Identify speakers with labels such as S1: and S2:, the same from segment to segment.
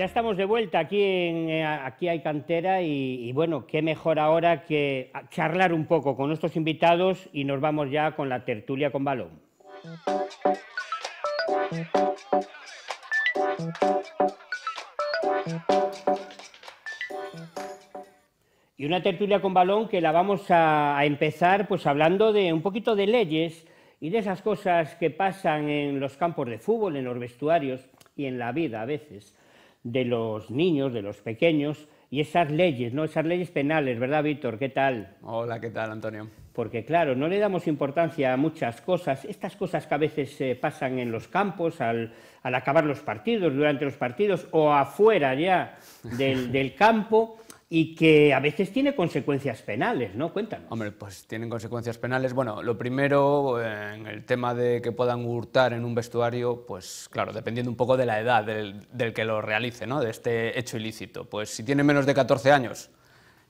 S1: ya estamos de vuelta aquí en eh, aquí hay cantera y, bueno, qué mejor ahora que charlar un poco con nuestros invitados y nos vamos ya con la tertulia con balón. Y una tertulia con balón que la vamos a, a empezar pues hablando de un poquito de leyes y de esas cosas que pasan en los campos de fútbol, en los vestuarios y en la vida a veces de los niños, de los pequeños, y esas leyes, ¿no? Esas leyes penales, ¿verdad, Víctor? ¿Qué tal? Hola, ¿qué tal, Antonio? Porque, claro, no le damos importancia a muchas cosas. Estas cosas que a veces se eh, pasan en los campos, al, al, acabar los partidos, durante los partidos o afuera ya del, del campo, y que a veces tiene consecuencias
S2: penales, ¿no? Cuéntanos. Hombre, pues tienen consecuencias penales. Bueno, lo primero, eh, en el tema de que puedan hurtar en un vestuario, pues claro, dependiendo un poco de la edad del, que lo realice, ¿no? De este hecho ilícito. Pues si tiene menos de 14 años,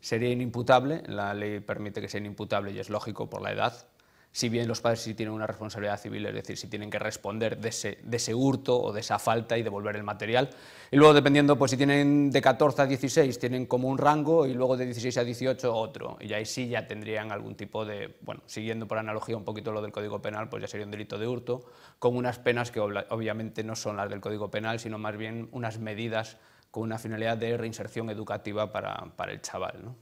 S2: sería inimputable, la ley permite que sea inimputable y es lógico por la edad, si bien los padres sí tienen una responsabilidad civil, es decir, si tienen que responder de ese, hurto o de esa falta y devolver el material. Y luego, dependiendo, pues si tienen de 14 a 16, tienen como un rango y luego de 16 a 18 otro. Y ahí sí ya tendrían algún tipo de, bueno, siguiendo por analogía un poquito lo del Código Penal, pues ya sería un delito de hurto, con unas penas que obviamente no son las del Código Penal, sino más bien unas medidas con una finalidad de reinserción educativa para, para el chaval. ¿no?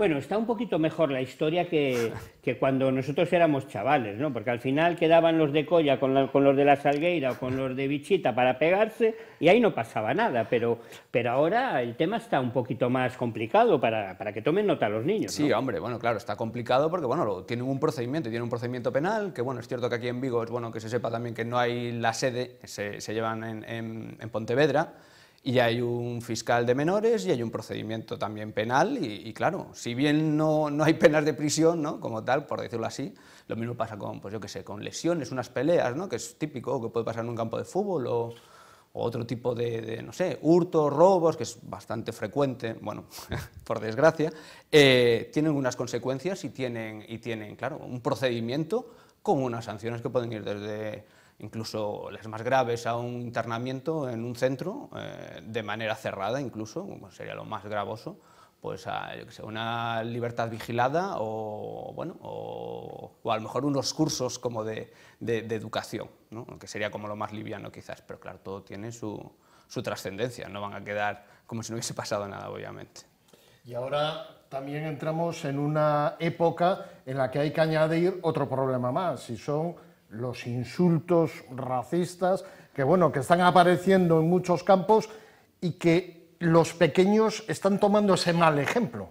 S1: Bueno, está un poquito mejor la historia que, cuando nosotros éramos chavales, ¿no? Porque al final quedaban los de Colla con, los de la Salgueira o con los de Bichita para pegarse y ahí no pasaba nada. Pero, pero ahora el tema está un poquito más complicado para, que tomen nota los niños. ¿no? Sí, hombre,
S2: bueno, claro, está complicado porque, bueno, tienen un procedimiento, y tienen un procedimiento penal, que, bueno, es cierto que aquí en Vigo es bueno que se sepa también que no hay la sede, se, llevan en, en, en Pontevedra y hay un fiscal de menores y hay un procedimiento también penal y, claro, si bien no, hay penas de prisión, ¿no? como tal, por decirlo así, lo mismo pasa con, pues yo sé, con lesiones, unas peleas, ¿no? que es típico, que puede pasar en un campo de fútbol o, otro tipo de, no sé, hurtos, robos, que es bastante frecuente, bueno, por desgracia, eh, tienen unas consecuencias y tienen, y tienen, claro, un procedimiento con unas sanciones que pueden ir desde incluso las más graves, a un internamiento en un centro eh, de manera cerrada, incluso, sería lo más gravoso, pues a una libertad vigilada o, bueno, o, a lo mejor unos cursos como de, educación, que sería como lo más liviano quizás, pero claro, todo tiene su, su trascendencia, no van a quedar como si no hubiese pasado nada, obviamente.
S3: Y ahora también entramos en una época en la que hay que añadir otro problema más, si son los insultos racistas que, bueno, que están apareciendo en muchos campos y que los pequeños están tomando ese mal ejemplo.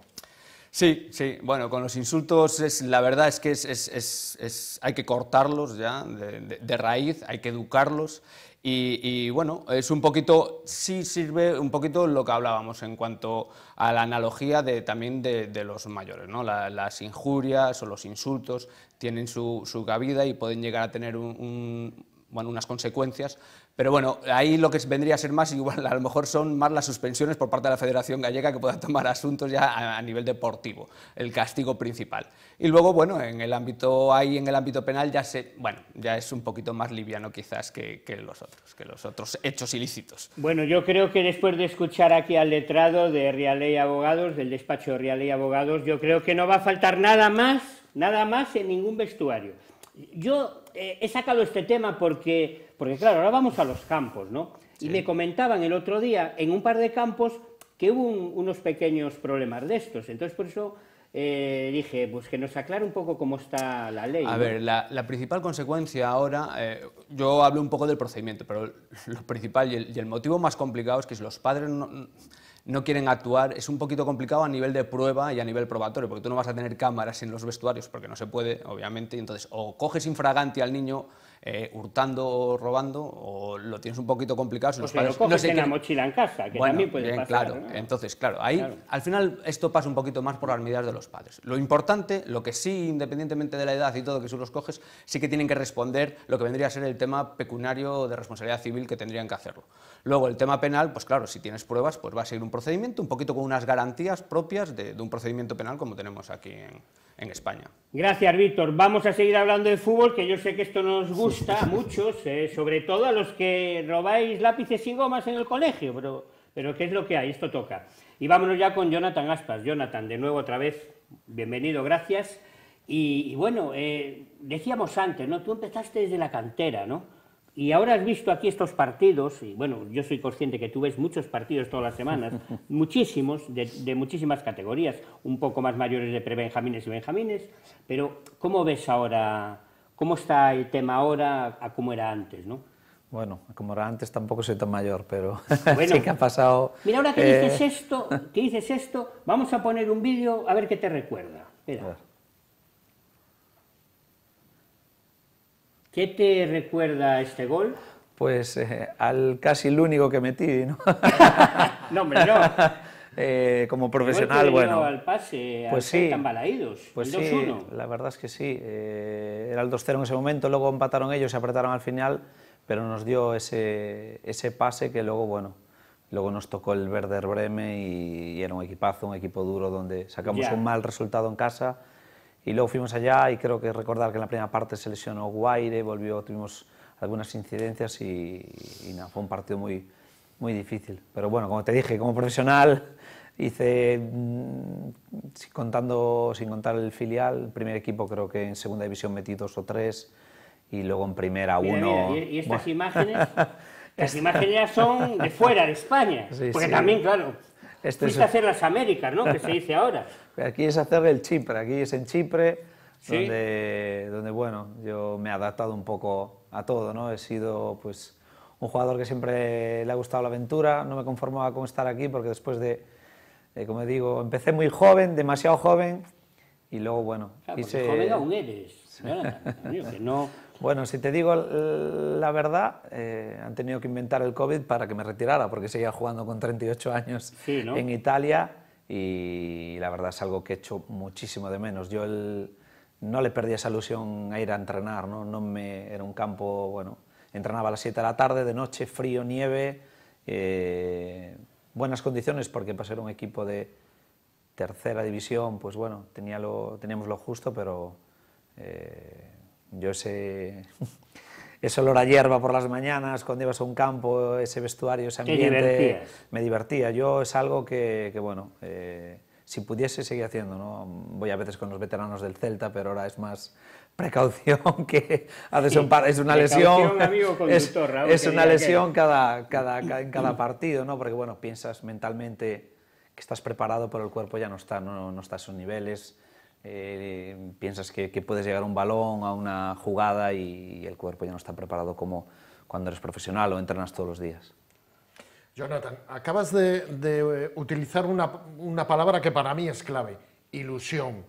S2: Sí, sí, bueno, con los insultos la verdad es que hay que cortarlos ya de, raíz, hay que educarlos y, bueno, es un poquito, sí sirve un poquito lo que hablábamos en cuanto a la analogía de, también de, los mayores, ¿no? las injurias o los insultos tienen su, su, cabida y pueden llegar a tener bueno, unas consecuencias pero bueno, ahí lo que vendría a ser más, igual a lo mejor son más las suspensiones por parte de la Federación Gallega que pueda tomar asuntos ya a, nivel deportivo, el castigo principal. Y luego, bueno, en el ámbito, ahí en el ámbito penal ya se, bueno, ya es un poquito más liviano quizás que, los otros, que los otros hechos ilícitos.
S1: Bueno, yo creo que después de escuchar aquí al letrado de Realey Abogados, del despacho de Realey Abogados, yo creo que no va a faltar nada más, nada más en ningún vestuario. Yo eh, he sacado este tema porque, porque, claro, ahora vamos a los campos, ¿no? Y me comentaban el otro día en un par de campos que hubo unos pequeños problemas de estos. Entonces, por eso eh, dije, pues que nos aclare un poco cómo está la ley. A ver,
S2: la, principal consecuencia ahora, eh, yo hablo un poco del procedimiento, pero lo principal y el, motivo más complicado es que si los padres no, no quieren actuar. Es un poquito complicado a nivel de prueba y a nivel probatorio, porque tú no vas a tener cámaras en los vestuarios, porque no se puede, obviamente. Y entonces, o coges infragante al niño eh, hurtando o robando, o lo tienes un poquito complicado. Si los padres, lo no sé en la
S1: mochila en casa, que también puede pasar, Claro,
S2: entonces, claro, ahí al final esto pasa un poquito más por las medidas de los padres. Lo importante, lo que sí, independientemente de la edad y todo que tú los coges, sí que tienen que responder lo que vendría a ser el tema pecuniario de responsabilidad civil que tendrían que hacerlo. Luego, el tema penal, pues claro, si tienes pruebas, pues va a seguir un procedimiento, un poquito con unas garantías propias de, un procedimiento penal como tenemos aquí en, España.
S1: Gracias, Víctor. Vamos a seguir hablando de fútbol, que yo sé que esto nos gusta gusta a muchos, sobre todo a los que robáis lápices y gomas en el colegio, pero, pero ¿qué es lo que hay? Esto toca. Y vámonos ya con Jonathan Aspas. Jonathan, de nuevo otra vez, bienvenido, gracias. Y, bueno, eh, decíamos antes, ¿no? Tú empezaste desde la cantera, ¿no? Y ahora has visto aquí estos partidos, y bueno, yo soy consciente que tú ves muchos partidos todas las semanas, muchísimos, de, de muchísimas categorías, un poco más mayores de prebenjamines y benjamines, pero ¿cómo ves ahora ¿Cómo está el tema ahora a cómo era antes? ¿no?
S4: Bueno, como era antes tampoco soy tan mayor, pero sí que ha pasado...
S1: Mira, ahora que, dices eh, esto, que dices esto, vamos a poner un vídeo a ver qué te recuerda. Espera. ¿Qué te recuerda este gol?
S4: Pues eh, al casi el único que metí, ¿no?
S1: no, hombre, no.
S4: Eh, como profesional, bueno. Al pase, pues sí, pues sí, la verdad es que sí. Eh, era el 2-0 en ese momento, luego empataron ellos, se apretaron al final, pero nos dio ese, ese pase que luego, bueno, luego nos tocó el Werder Bremen y, era un equipazo, un equipo duro donde sacamos un mal resultado en casa y luego fuimos allá y creo que recordar que en la primera parte se lesionó Guaire, volvió, tuvimos algunas incidencias y, nada fue un partido muy muy difícil. Pero bueno, como te dije, como profesional hice, mm, contando, sin contar el filial, primer equipo creo que en segunda división metí dos o tres y luego en primera uno. y, estas imágenes, las
S1: este- imágenes son de fuera de España, porque también, claro, esto es... hacer las Américas, ¿no? que se dice ahora.
S4: Aquí es hacer el Chipre, aquí es en Chipre, donde, donde, bueno, yo me he adaptado un poco a todo, ¿no? He sido, pues un jugador que siempre le ha gustado la aventura, no me conformaba con estar aquí porque después de, como digo, empecé muy joven, demasiado joven, y luego, bueno, claro, joven aún eres, no... Bueno, si te digo la verdad, eh, han tenido que inventar el COVID para que me retirara, porque seguía jugando con 38 años en Italia y la verdad es algo que he hecho muchísimo de menos. Yo no le perdí esa ilusión a ir a entrenar, ¿no? no me, era un campo, bueno, Entrenaba a las 7 de la tarde, de noche, frío, nieve, eh, buenas condiciones porque para ser un equipo de tercera división, pues bueno, teníamos lo justo, pero eh, yo ese, ese olor a hierba por las mañanas, cuando ibas a un campo, ese vestuario, ese ambiente, me divertía. Yo es algo que, bueno, eh, si pudiese seguir haciendo, ¿no? voy a veces con los veteranos del Celta, pero ahora es más precaución que haces un par, es una lesión es, una lesión cada, en cada partido no porque bueno piensas mentalmente que estás preparado pero el cuerpo ya no está no, está a sus niveles eh, piensas que, puedes llegar un balón a una jugada y, el cuerpo ya no está preparado como cuando eres profesional o entrenas todos los días
S3: Jonathan acabas de, eh, utilizar una, una palabra que para mí es clave ilusión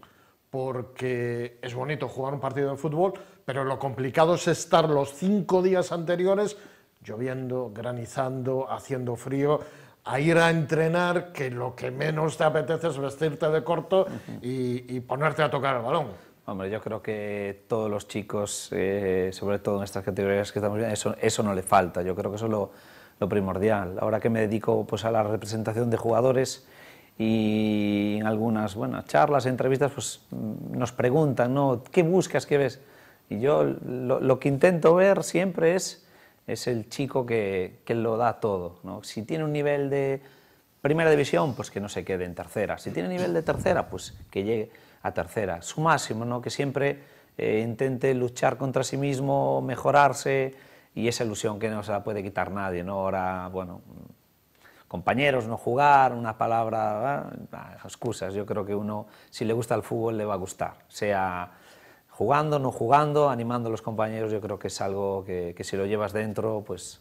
S3: porque es bonito jugar un partido de fútbol, pero lo complicado es estar los cinco días anteriores lloviendo, granizando, haciendo frío, a ir a entrenar que lo que menos te apetece es vestirte de corto y, ponerte a tocar el balón.
S4: Hombre, yo creo que todos los chicos, eh, sobre todo en estas categorías que estamos viendo, eso, no le falta. Yo creo que eso es lo, primordial. Ahora que me dedico pues, a la representación de jugadores, y en algunas bueno, charlas, entrevistas, pues mm, nos preguntan, ¿no? ¿Qué buscas? ¿Qué ves? Y yo lo, que intento ver siempre es, es el chico que, que, lo da todo. ¿no? Si tiene un nivel de primera división, pues que no se quede en tercera. Si tiene nivel de tercera, pues que llegue a tercera. Su máximo, ¿no? que siempre eh, intente luchar contra sí mismo, mejorarse, y esa ilusión que no se la puede quitar nadie. ¿no? Ahora, bueno, compañeros, no jugar, una palabra, ah, excusas. Yo creo que uno, si le gusta el fútbol, le va a gustar. Sea jugando, no jugando, animando a los compañeros, yo creo que es algo que, que si lo llevas dentro, pues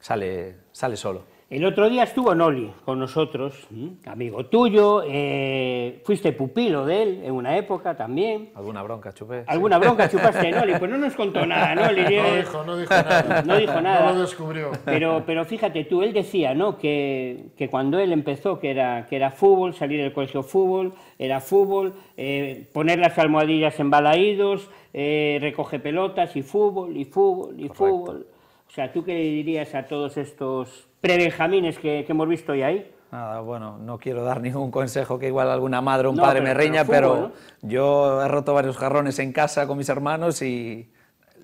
S4: sale, sale solo. El
S1: otro día estuvo Noli con nosotros, amigo tuyo, eh, fuiste pupilo de él en una época también. ¿Alguna bronca chupé? ¿Alguna bronca chupaste Noli? Pues no nos contó nada, Noli. No dijo, no dijo nada. No dijo nada. No lo descubrió. Pero, pero fíjate tú, él decía ¿no? que, que cuando él empezó, que era, que era fútbol, salir del colegio fútbol, era fútbol, eh, poner las almohadillas en balaídos, eh, recoge pelotas y fútbol, y fútbol, y fútbol. O sea, ¿tú qué le dirías a todos estos prebenjamines que, que hemos visto hoy ahí?
S4: Nada, bueno, no quiero dar ningún consejo que igual alguna madre o un padre me reña, pero, yo he roto varios jarrones en casa con mis hermanos y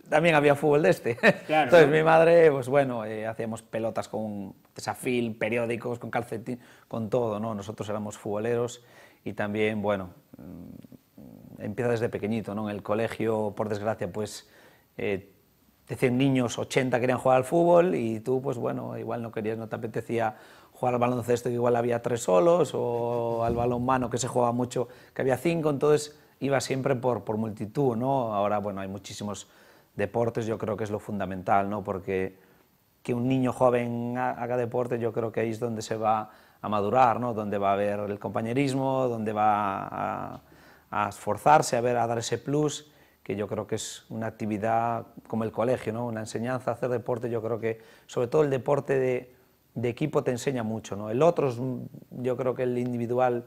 S4: también había fútbol de este.
S1: Entonces mi
S4: madre, pues bueno, eh, hacíamos pelotas con desafil, periódicos, con calcetín, con todo, ¿no? Nosotros éramos futboleros y también, bueno, mm, empieza desde pequeñito, ¿no? En el colegio, por desgracia, pues... Eh, decían niños, 80 querían jugar al fútbol y tú, pues bueno, igual no querías, no te apetecía jugar al baloncesto, que igual había tres solos, o al balonmano, que se jugaba mucho, que había cinco, entonces iba siempre por, multitud, ¿no? Ahora, bueno, hay muchísimos deportes, yo creo que es lo fundamental, ¿no? Porque que un niño joven haga deporte, yo creo que ahí es donde se va a madurar, Donde va a haber el compañerismo, donde va a, esforzarse, a ver, a dar ese plus que yo creo que es una actividad como el colegio, ¿no? una enseñanza, hacer deporte, yo creo que sobre todo el deporte de, equipo te enseña mucho. ¿no? El otro, yo creo que el individual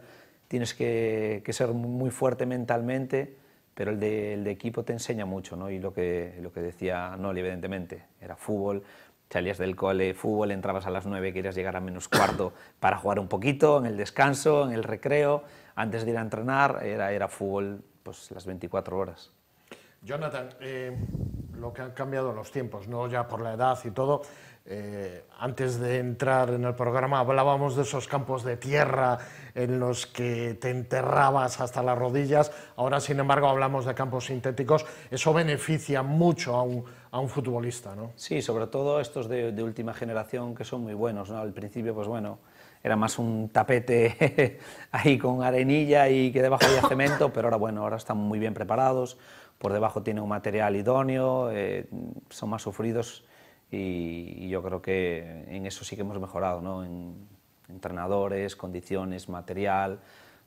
S4: tienes que, ser muy fuerte mentalmente, pero el de, equipo te enseña mucho. ¿no? Y lo que, lo que decía Noli, evidentemente, era fútbol, salías del cole, fútbol, entrabas a las 9, querías llegar a menos cuarto para jugar un poquito, en el descanso, en el recreo, antes de ir a entrenar, era, era fútbol pues, las 24 horas.
S3: Jonathan, eh, lo que han cambiado los tiempos, no ya por la edad y todo. Eh, antes de entrar en el programa hablábamos de esos campos de tierra en los que te enterrabas hasta las rodillas. Ahora, sin embargo, hablamos de campos sintéticos. Eso beneficia mucho a un, futbolista, ¿no?
S4: Sí, sobre todo estos de, de última generación que son muy buenos. ¿no? Al principio, pues bueno, era más un tapete ahí con arenilla y que debajo había cemento, pero ahora bueno, ahora están muy bien preparados, por debajo tiene un material idóneo, eh, son más sufridos y, yo creo que en eso sí que hemos mejorado, ¿no? en entrenadores, condiciones, material.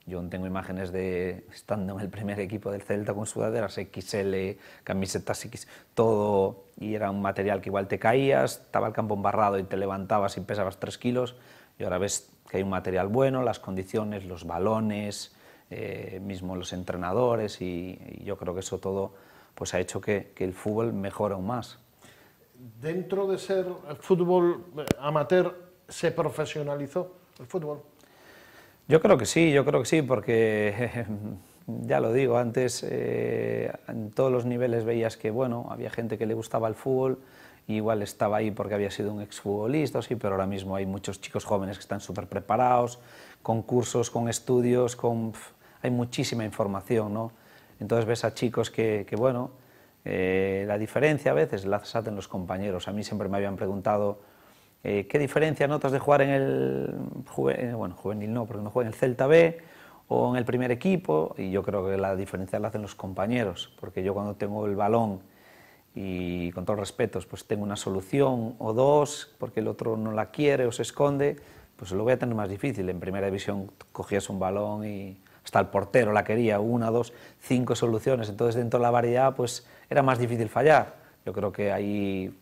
S4: Yo tengo imágenes de estando en el primer equipo del Celta con sudaderas XL, camisetas X, todo, y era un material que igual te caías, estaba el campo embarrado y te levantabas y pesabas 3 kilos y ahora ves que hay un material bueno, las condiciones, los balones, eh, mismo los entrenadores y, yo creo que eso todo pues ha hecho que, el fútbol mejore aún más.
S3: Dentro de ser fútbol eh, amateur, ¿se profesionalizó el fútbol?
S4: Yo creo que sí, yo creo que sí, porque ya lo digo, antes eh, en todos los niveles veías que bueno, había gente que le gustaba el fútbol, igual estaba ahí porque había sido un exfutbolista, sí, pero ahora mismo hay muchos chicos jóvenes que están súper preparados, con cursos, con estudios, con, hay muchísima información, ¿no? Entonces ves a chicos que, bueno, eh, la diferencia a veces la hacen los compañeros. A mí siempre me habían preguntado, eh, ¿qué diferencia notas de jugar en el, eh, bueno, juvenil no, porque no juega en el Celta B o en el primer equipo? Y yo creo que la diferencia la hacen los compañeros, porque yo cuando tengo el balón y con todos respeto, respetos, pues tengo una solución o dos, porque el otro no la quiere o se esconde, pues lo voy a tener más difícil. En primera división cogías un balón y hasta el portero la quería, una, dos, cinco soluciones. Entonces dentro de la variedad pues era más difícil fallar. Yo creo que ahí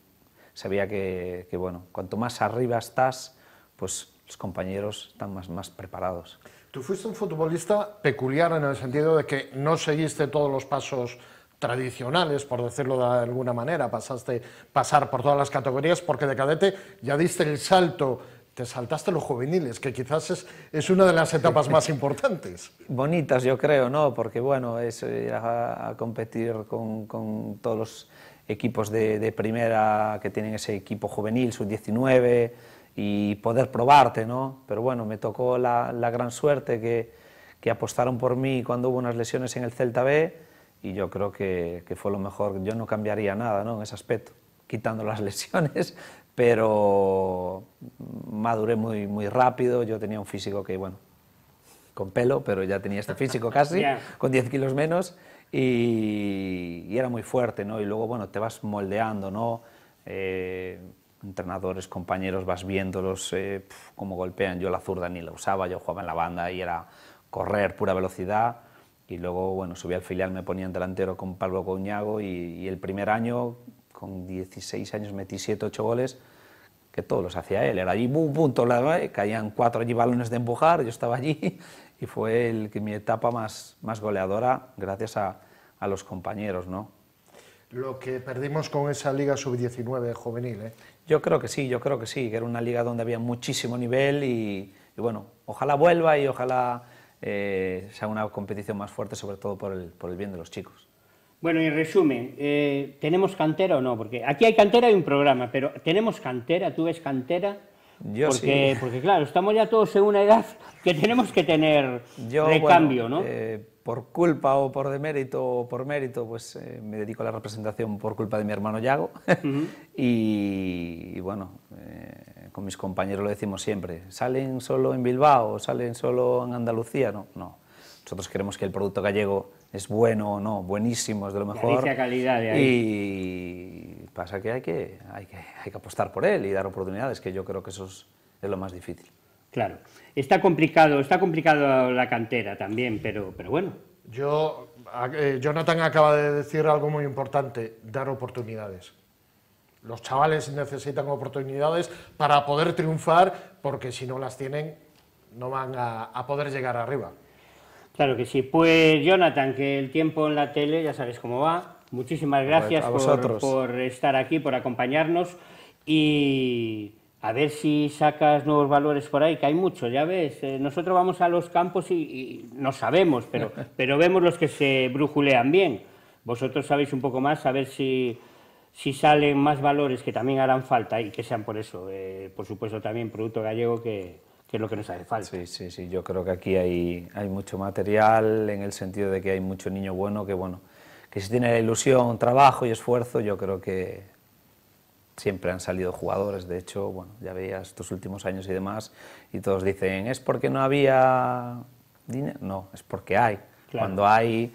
S4: sabía que, que bueno, cuanto más arriba estás, pues los compañeros están más, más preparados.
S3: Tú fuiste un futbolista peculiar en el sentido de que no seguiste todos los pasos tradicionales, por decirlo de alguna manera, pasaste pasar por todas las categorías, porque de cadete ya diste el salto, te saltaste los juveniles, que quizás es, es una de las etapas más importantes.
S4: Bonitas, yo creo, ¿no? Porque, bueno, es ir a, competir con, con, todos los equipos de, primera que tienen ese equipo juvenil, sub-19, y poder probarte, ¿no? Pero bueno, me tocó la, la gran suerte que, que apostaron por mí cuando hubo unas lesiones en el Celta B y yo creo que, que, fue lo mejor. Yo no cambiaría nada ¿no? en ese aspecto, quitando las lesiones, pero maduré muy, muy rápido. Yo tenía un físico que, bueno, con pelo, pero ya tenía este físico casi, con 10 kilos menos, y, era muy fuerte, ¿no? Y luego, bueno, te vas moldeando, ¿no? Eh, entrenadores, compañeros, vas viéndolos eh, cómo golpean. Yo la zurda ni la usaba, yo jugaba en la banda y era correr, pura velocidad y luego, bueno, subí al filial, me ponían delantero con Pablo Coñago y, el primer año, con 16 años, metí 7, 8 goles, que todos los hacía él. Era allí, un punto caían cuatro allí balones de empujar, yo estaba allí y fue el, mi etapa más, más goleadora gracias a, a los compañeros, ¿no?
S3: Lo que perdimos con esa Liga Sub-19
S4: juvenil, ¿eh? Yo creo que sí, yo creo que sí, que era una liga donde había muchísimo nivel y bueno, ojalá vuelva y ojalá eh, sea una competición más fuerte, sobre todo por el, bien de los chicos.
S1: Bueno, en resumen, eh, ¿tenemos cantera o no? Porque aquí hay cantera y un programa, pero ¿tenemos cantera? ¿Tú ves cantera?
S4: Yo porque, sí.
S1: Porque claro, estamos ya todos en una edad que tenemos que tener Yo, recambio, ¿no? Eh, por culpa o por
S4: demérito o por mérito, pues me dedico a la representación por culpa de mi hermano Yago. y, bueno con mis compañeros lo decimos siempre, ¿salen solo en Bilbao? ¿Salen solo en Andalucía? No, no. Nosotros queremos que el producto gallego es bueno o no, buenísimo, es de lo mejor. calidad Y pasa que hay que,
S1: hay que hay que apostar por él y dar oportunidades, que yo creo que eso es, lo más difícil. Claro. Está complicado, está complicado la cantera también, pero, pero bueno.
S3: Yo, eh, Jonathan acaba de decir algo muy importante, dar oportunidades. Los chavales necesitan oportunidades para poder triunfar, porque si no las tienen, no van a, poder llegar arriba.
S1: Claro que sí. Pues Jonathan, que el tiempo en la tele ya sabes cómo va. Muchísimas gracias por, estar aquí, por acompañarnos y a ver si sacas nuevos valores por ahí, que hay muchos, ya ves. Eh, nosotros vamos a los campos y, no sabemos, pero, pero vemos los que se brujulean bien. Vosotros sabéis un poco más, a ver si si salen más valores que también harán falta y que sean por eso, eh, por supuesto también producto gallego que, que, es lo que nos hace falta.
S4: Sí, sí, sí, yo creo que aquí hay, hay mucho material en el sentido de que hay mucho niño bueno que bueno, que si tiene la ilusión, trabajo y esfuerzo, yo creo que siempre han salido jugadores, de hecho, bueno, ya veías estos últimos años y demás, y todos dicen, es porque no había dinero, no, es porque hay, cuando hay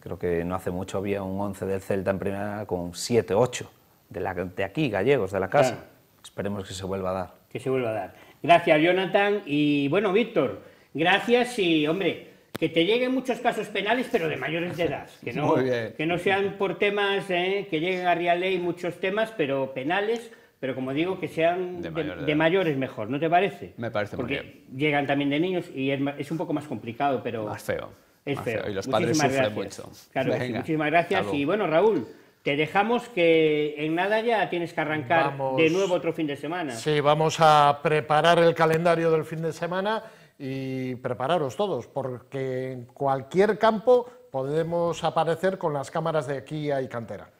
S4: Creo que no hace mucho había un 11 del Celta en primera con 7, 8 de, la, de aquí,
S1: gallegos, de la casa. Esperemos que se vuelva a dar. Que se vuelva a dar. Gracias, Jonathan. Y bueno, Víctor, gracias y, hombre, que te lleguen muchos casos penales, pero de mayores de edad. Que no, que no sean por temas, eh, que lleguen a Real Ley muchos temas, pero penales, pero como digo, que sean de, mayores mejor, ¿no te parece? Me parece Porque bien. Llegan también de niños y es, es un poco más complicado, pero. Más feo Ah, y los padres muchísimas gracias. muchísimas gracias. Y bueno, Raúl, te dejamos que en nada ya tienes que
S3: arrancar de nuevo
S1: otro fin de semana. Sí,
S3: vamos a preparar el calendario del fin de semana y prepararos todos, porque en cualquier campo podemos aparecer con las cámaras de aquí y cantera.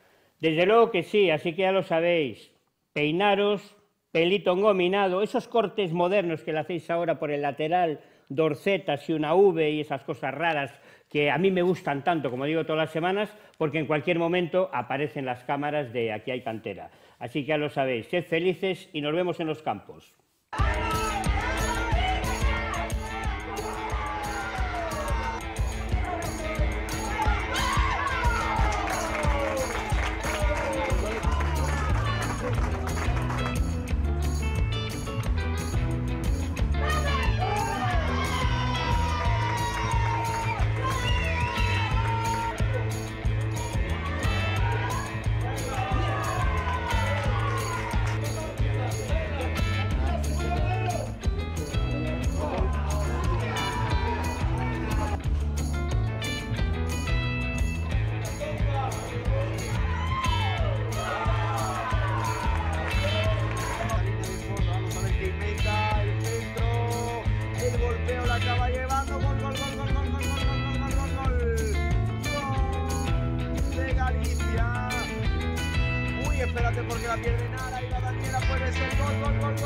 S3: Desde luego que sí, así que ya lo sabéis.
S1: Peinaros, pelito engominado, esos cortes modernos que le hacéis ahora por el lateral dorsetas y una V y esas cosas raras que a mí me gustan tanto, como digo todas las semanas, porque en cualquier momento aparecen las cámaras de Aquí hay cantera. Así que ya lo sabéis, sed felices y nos vemos en los campos.
S2: la pierde nada y
S1: la Daniela puede ser gol, gol, gol.